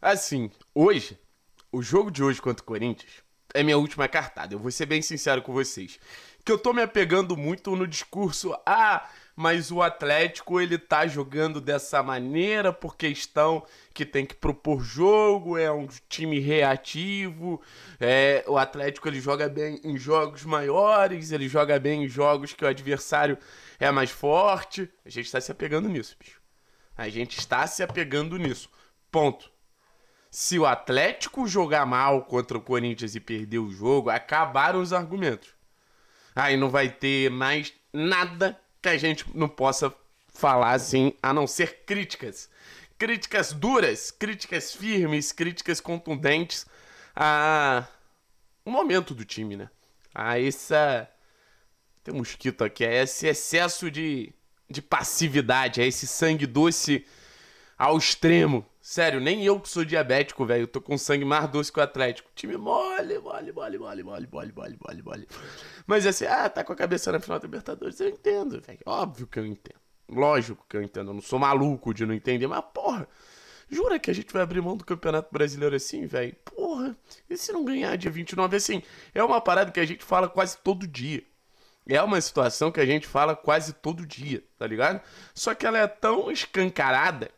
Assim, hoje, o jogo de hoje contra o Corinthians é minha última cartada. Eu vou ser bem sincero com vocês. Que eu tô me apegando muito no discurso, ah, mas o Atlético ele tá jogando dessa maneira por questão que tem que propor jogo, é um time reativo, é, o Atlético ele joga bem em jogos maiores, ele joga bem em jogos que o adversário é mais forte. A gente está se apegando nisso, bicho. A gente está se apegando nisso. Ponto se o Atlético jogar mal contra o Corinthians e perder o jogo, acabaram os argumentos. Aí não vai ter mais nada que a gente não possa falar assim, a não ser críticas. Críticas duras, críticas firmes, críticas contundentes a o momento do time, né? A essa tem um mosquito aqui, a esse excesso de, de passividade, a esse sangue doce ao extremo Sério, nem eu que sou diabético, velho, tô com sangue mais doce que o Atlético. Time mole, mole, mole, mole, mole, mole, mole, mole, mole. Mas assim, ah, tá com a cabeça na final da Libertadores, eu entendo, velho. Óbvio que eu entendo. Lógico que eu entendo, eu não sou maluco de não entender, mas porra, jura que a gente vai abrir mão do Campeonato Brasileiro assim, velho? Porra, e se não ganhar dia 29 assim? É uma parada que a gente fala quase todo dia. É uma situação que a gente fala quase todo dia, tá ligado? Só que ela é tão escancarada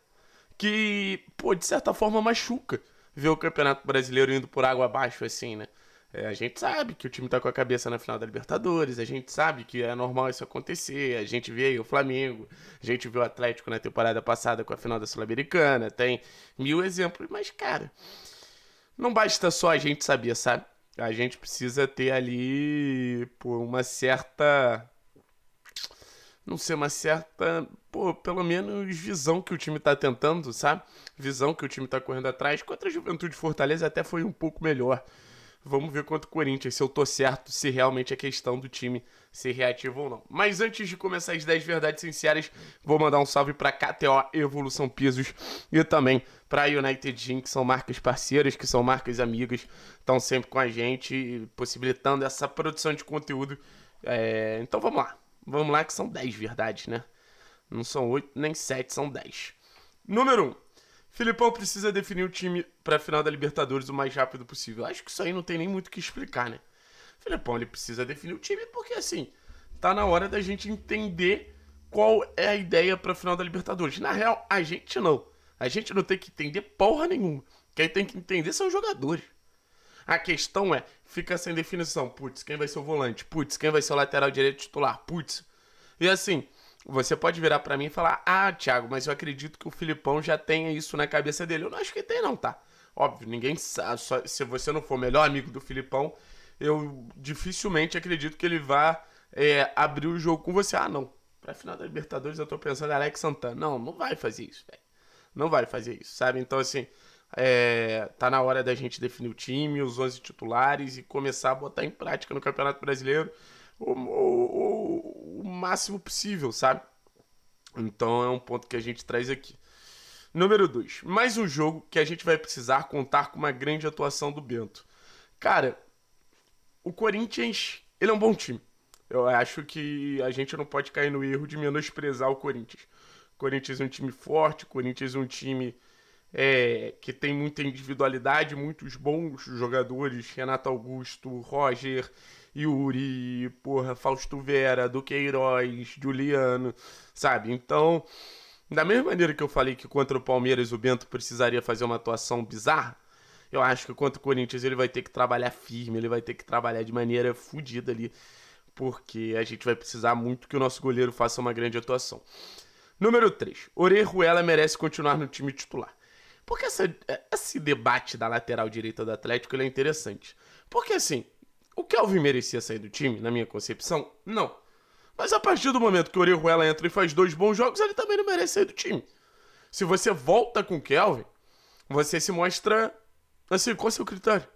que, pô, de certa forma machuca ver o Campeonato Brasileiro indo por água abaixo assim, né? É, a gente sabe que o time tá com a cabeça na final da Libertadores, a gente sabe que é normal isso acontecer, a gente vê aí o Flamengo, a gente viu o Atlético na temporada passada com a final da Sul-Americana, tem mil exemplos, mas cara, não basta só a gente saber, sabe? A gente precisa ter ali pô, uma certa não sei, uma certa, pô, pelo menos visão que o time tá tentando, sabe? Visão que o time tá correndo atrás. Contra a Juventude Fortaleza até foi um pouco melhor. Vamos ver quanto o Corinthians, se eu tô certo, se realmente é questão do time ser reativo ou não. Mas antes de começar as 10 verdades sinceras, vou mandar um salve para KTO Evolução Pisos e também para United Gym, que são marcas parceiras, que são marcas amigas, estão sempre com a gente, possibilitando essa produção de conteúdo. É... Então vamos lá. Vamos lá que são 10 verdades, né? Não são 8 nem 7, são 10. Número 1. Filipão precisa definir o time para a final da Libertadores o mais rápido possível. Acho que isso aí não tem nem muito o que explicar, né? Filipão, ele precisa definir o time porque assim, tá na hora da gente entender qual é a ideia para a final da Libertadores. Na real, a gente não. A gente não tem que entender porra nenhuma. Quem tem que entender são os jogadores. A questão é, fica sem definição. Putz, quem vai ser o volante? Putz, quem vai ser o lateral direito titular? Putz. E assim, você pode virar para mim e falar: "Ah, Thiago, mas eu acredito que o Filipão já tenha isso na cabeça dele". Eu não acho que tem não, tá? Óbvio, ninguém sabe, só, se você não for o melhor amigo do Filipão, eu dificilmente acredito que ele vá é, abrir o jogo com você. Ah, não. Pra final da Libertadores eu tô pensando em Alex Santana. Não, não vai fazer isso, velho. Não vai fazer isso, sabe? Então, assim, é, tá na hora da gente definir o time, os 11 titulares e começar a botar em prática no Campeonato Brasileiro o, o, o, o máximo possível, sabe? Então é um ponto que a gente traz aqui. Número 2. Mais um jogo que a gente vai precisar contar com uma grande atuação do Bento. Cara, o Corinthians, ele é um bom time. Eu acho que a gente não pode cair no erro de menosprezar o Corinthians. O Corinthians é um time forte, o Corinthians é um time é, que tem muita individualidade, muitos bons jogadores, Renato Augusto, Roger, Yuri, porra, Fausto Vera, Duqueiroz, Juliano, sabe? Então, da mesma maneira que eu falei que contra o Palmeiras o Bento precisaria fazer uma atuação bizarra, eu acho que contra o Corinthians ele vai ter que trabalhar firme, ele vai ter que trabalhar de maneira fodida ali, porque a gente vai precisar muito que o nosso goleiro faça uma grande atuação. Número 3. Orejuela merece continuar no time titular. Porque essa, esse debate da lateral direita do Atlético ele é interessante. Porque assim, o Kelvin merecia sair do time, na minha concepção? Não. Mas a partir do momento que o Orihuela entra e faz dois bons jogos, ele também não merece sair do time. Se você volta com o Kelvin, você se mostra. Assim, qual é o seu critério?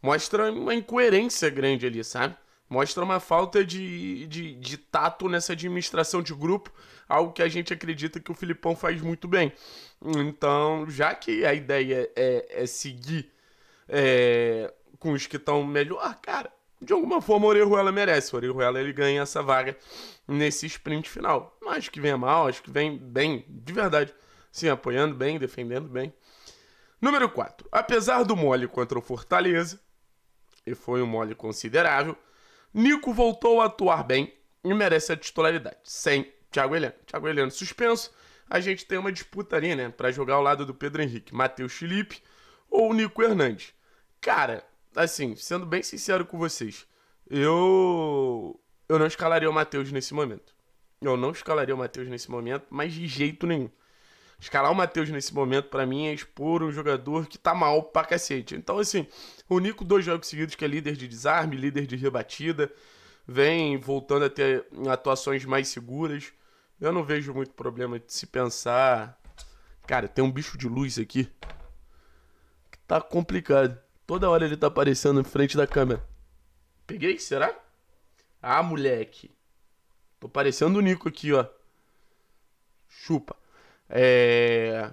Mostra uma incoerência grande ali, sabe? mostra uma falta de, de, de, tato nessa administração de grupo, algo que a gente acredita que o Filipão faz muito bem. Então, já que a ideia é, é seguir é, com os que estão melhor, cara, de alguma forma o Orejuela merece. O Orejuela ele ganha essa vaga nesse sprint final. Mas acho que venha mal, acho que vem bem, de verdade. Sim, apoiando bem, defendendo bem. Número 4. Apesar do mole contra o Fortaleza, e foi um mole considerável, Nico voltou a atuar bem e merece a titularidade. Sem Thiago Heleno. Thiago Heleno suspenso. A gente tem uma disputa ali, né? Pra jogar ao lado do Pedro Henrique, Matheus Felipe ou Nico Hernandes. Cara, assim, sendo bem sincero com vocês, eu. Eu não escalaria o Matheus nesse momento. Eu não escalaria o Matheus nesse momento, mas de jeito nenhum. Escalar o Matheus nesse momento, para mim, é expor um jogador que tá mal pra cacete. Então, assim, o Nico, dois jogos seguidos, que é líder de desarme, líder de rebatida, vem voltando a ter atuações mais seguras. Eu não vejo muito problema de se pensar. Cara, tem um bicho de luz aqui que tá complicado. Toda hora ele tá aparecendo em frente da câmera. Peguei? Será? Ah, moleque. Tô parecendo o Nico aqui, ó. Chupa. É...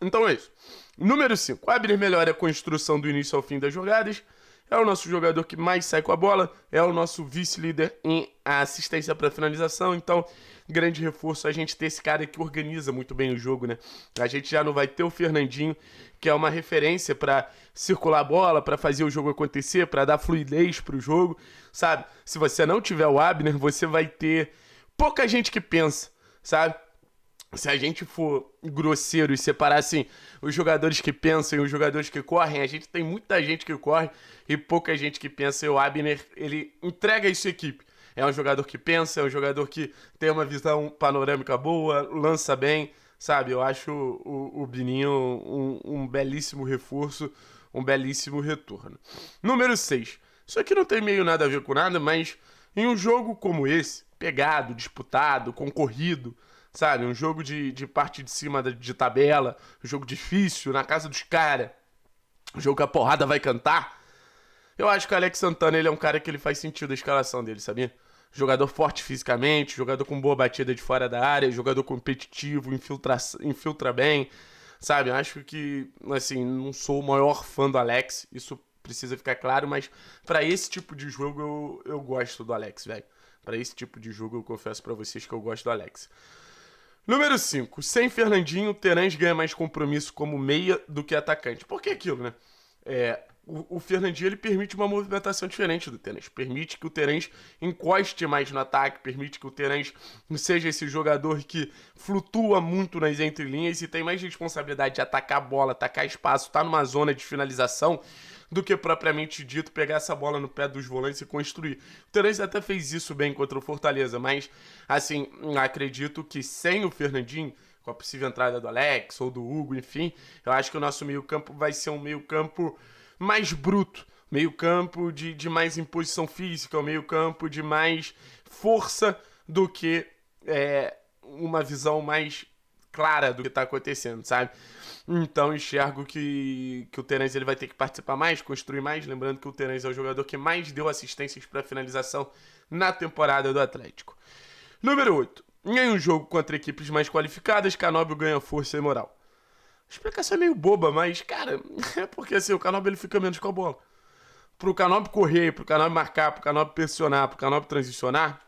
Então é isso. Número 5. Abner melhora a construção do início ao fim das jogadas. É o nosso jogador que mais sai com a bola. É o nosso vice-líder em assistência para finalização. Então, grande reforço a gente ter esse cara que organiza muito bem o jogo, né? A gente já não vai ter o Fernandinho, que é uma referência para circular a bola, para fazer o jogo acontecer, para dar fluidez para o jogo, sabe? Se você não tiver o Abner, você vai ter pouca gente que pensa, sabe? se a gente for grosseiro e separar assim os jogadores que pensam e os jogadores que correm, a gente tem muita gente que corre e pouca gente que pensa. E o Abner, ele entrega isso à equipe. É um jogador que pensa, é um jogador que tem uma visão panorâmica boa, lança bem, sabe? Eu acho o, o Bininho um, um belíssimo reforço, um belíssimo retorno. Número 6. Isso aqui não tem meio nada a ver com nada, mas em um jogo como esse, pegado, disputado, concorrido, sabe? Um jogo de, de parte de cima de, de tabela, um jogo difícil, na casa dos caras, um jogo que a porrada vai cantar. Eu acho que o Alex Santana ele é um cara que ele faz sentido a escalação dele, sabia? Jogador forte fisicamente, jogador com boa batida de fora da área, jogador competitivo, infiltra, infiltra bem, sabe? Acho que, assim, não sou o maior fã do Alex, isso precisa ficar claro, mas para esse tipo de jogo eu, eu gosto do Alex, velho. Para esse tipo de jogo eu confesso para vocês que eu gosto do Alex. Número 5. Sem Fernandinho, Terãs ganha mais compromisso como meia do que atacante. Por que aquilo, né? É, o, o, Fernandinho ele permite uma movimentação diferente do Terãs. Permite que o Terãs encoste mais no ataque, permite que o Terãs seja esse jogador que flutua muito nas entrelinhas e tem mais responsabilidade de atacar a bola, atacar espaço, tá numa zona de finalização do que propriamente dito pegar essa bola no pé dos volantes e construir. O Terence até fez isso bem contra o Fortaleza, mas assim, acredito que sem o Fernandinho, com a possível entrada do Alex ou do Hugo, enfim, eu acho que o nosso meio-campo vai ser um meio-campo mais bruto meio campo de, de mais imposição física, um meio campo de mais força do que é, uma visão mais clara do que está acontecendo, sabe? Então enxergo que, que o Terence ele vai ter que participar mais, construir mais. Lembrando que o Terence é o jogador que mais deu assistências para finalização na temporada do Atlético. Número 8. Em um jogo contra equipes mais qualificadas, Canóbio ganha força e moral. A explicação é meio boba, mas, cara, é porque assim, o Canóbio ele fica menos com a bola. Pro Canóbio correr, pro Canóbio marcar, pro Canóbio pressionar, pro Canóbio transicionar,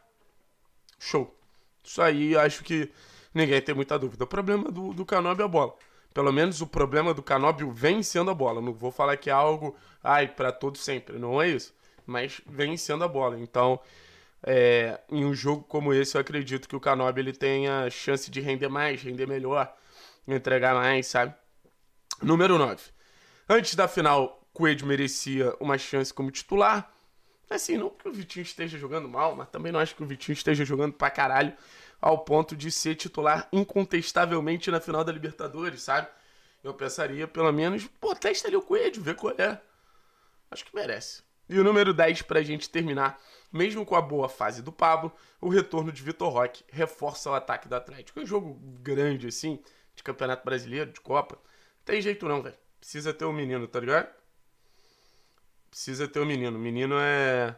show. Isso aí, acho que ninguém tem muita dúvida. O problema do, do Canobi é a bola. Pelo menos o problema do Canóbio vem sendo a bola. Não vou falar que é algo, ai, para todo sempre. Não é isso. Mas vem sendo a bola. Então, é, em um jogo como esse, eu acredito que o Canóbio ele tenha chance de render mais, render melhor, entregar mais, sabe? Número 9. Antes da final, Coelho merecia uma chance como titular. Assim, não que o Vitinho esteja jogando mal, mas também não acho que o Vitinho esteja jogando pra caralho ao ponto de ser titular incontestavelmente na final da Libertadores, sabe? Eu pensaria, pelo menos, pô, testa ali o Coelho, vê qual é. Acho que merece. E o número 10 para a gente terminar, mesmo com a boa fase do Pablo, o retorno de Vitor Roque reforça o ataque do Atlético. É um jogo grande, assim, de Campeonato Brasileiro, de Copa. Tem jeito não, velho. Precisa ter o um menino, tá ligado? Precisa ter o um menino. Menino é.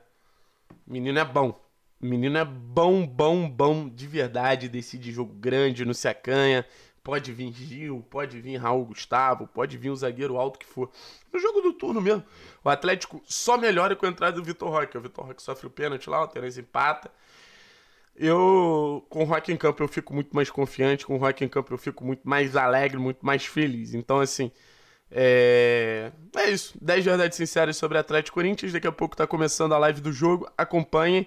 Menino é bom. O menino é bom, bom, bom de verdade, decide jogo grande, não se acanha. Pode vir Gil, pode vir Raul Gustavo, pode vir o zagueiro alto que for. No jogo do turno mesmo, o Atlético só melhora com a entrada do Vitor Roque. O Vitor Roque sofre o pênalti lá, o Terence empata. Eu, com o Roque em Campo, eu fico muito mais confiante, com o Roque em Campo, eu fico muito mais alegre, muito mais feliz. Então, assim, é, é isso. 10 verdades sinceras sobre Atlético Corinthians. Daqui a pouco tá começando a live do jogo. Acompanhem.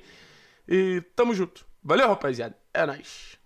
E tamo junto. Valeu, rapaziada. É nóis.